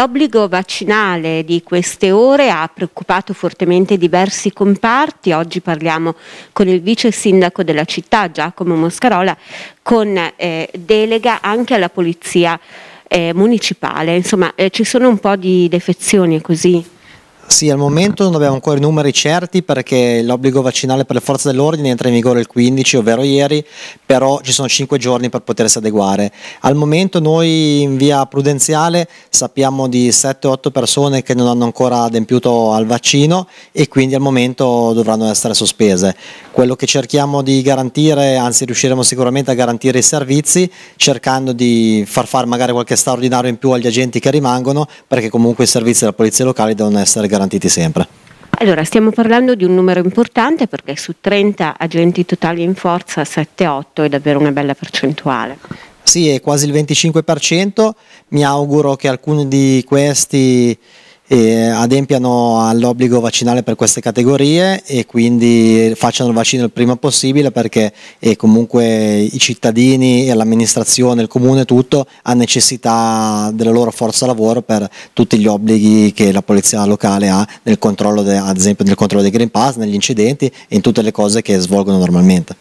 L'obbligo vaccinale di queste ore ha preoccupato fortemente diversi comparti. Oggi parliamo con il vice sindaco della città, Giacomo Moscarola, con eh, delega anche alla polizia eh, municipale. Insomma, eh, ci sono un po' di defezioni così. Sì, al momento non abbiamo ancora i numeri certi perché l'obbligo vaccinale per le forze dell'ordine entra in vigore il 15, ovvero ieri, però ci sono 5 giorni per potersi adeguare. Al momento noi in via prudenziale sappiamo di 7-8 persone che non hanno ancora adempiuto al vaccino e quindi al momento dovranno essere sospese. Quello che cerchiamo di garantire, anzi riusciremo sicuramente a garantire i servizi cercando di far fare magari qualche straordinario in più agli agenti che rimangono perché comunque i servizi della polizia locale devono essere garantiti garantiti sempre? Allora, stiamo parlando di un numero importante perché su 30 agenti totali in forza 7-8 è davvero una bella percentuale. Sì, è quasi il 25%, mi auguro che alcuni di questi eh, adempiano all'obbligo vaccinale per queste categorie e quindi facciano il vaccino il prima possibile perché eh, comunque i cittadini e l'amministrazione, il comune, tutto ha necessità della loro forza lavoro per tutti gli obblighi che la polizia locale ha nel controllo, de, ad esempio nel controllo dei Green Pass, negli incidenti e in tutte le cose che svolgono normalmente.